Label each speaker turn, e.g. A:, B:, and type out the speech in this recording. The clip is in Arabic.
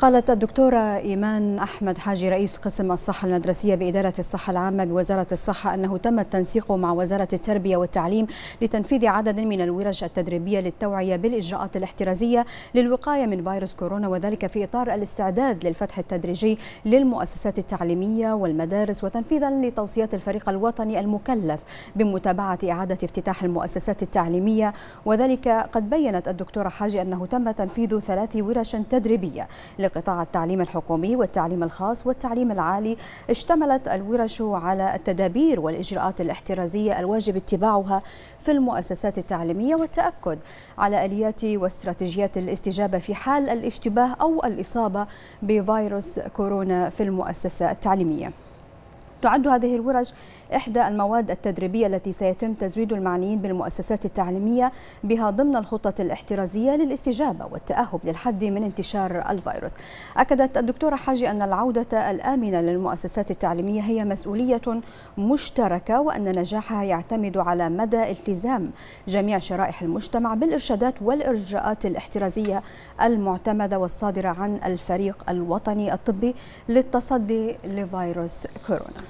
A: قالت الدكتورة إيمان أحمد حاجي رئيس قسم الصحة المدرسية بإدارة الصحة العامة بوزارة الصحة أنه تم التنسيق مع وزارة التربية والتعليم لتنفيذ عدد من الورش التدريبية للتوعية بالإجراءات الاحترازية للوقاية من فيروس كورونا وذلك في إطار الاستعداد للفتح التدريجي للمؤسسات التعليمية والمدارس وتنفيذا لتوصيات الفريق الوطني المكلف بمتابعة إعادة افتتاح المؤسسات التعليمية وذلك قد بينت الدكتورة حاجي أنه تم تنفيذ ثلاث ورش تدريبية قطاع التعليم الحكومي والتعليم الخاص والتعليم العالي اشتملت الورش على التدابير والإجراءات الاحترازية الواجب اتباعها في المؤسسات التعليمية والتأكد على آليات واستراتيجيات الاستجابة في حال الاشتباه أو الإصابة بفيروس كورونا في المؤسسة التعليمية تعد هذه الورش إحدى المواد التدريبية التي سيتم تزويد المعنيين بالمؤسسات التعليمية بها ضمن الخطط الاحترازية للاستجابة والتأهب للحد من انتشار الفيروس أكدت الدكتورة حاجي أن العودة الآمنة للمؤسسات التعليمية هي مسؤولية مشتركة وأن نجاحها يعتمد على مدى التزام جميع شرائح المجتمع بالإرشادات والإرجاءات الاحترازية المعتمدة والصادرة عن الفريق الوطني الطبي للتصدي لفيروس كورونا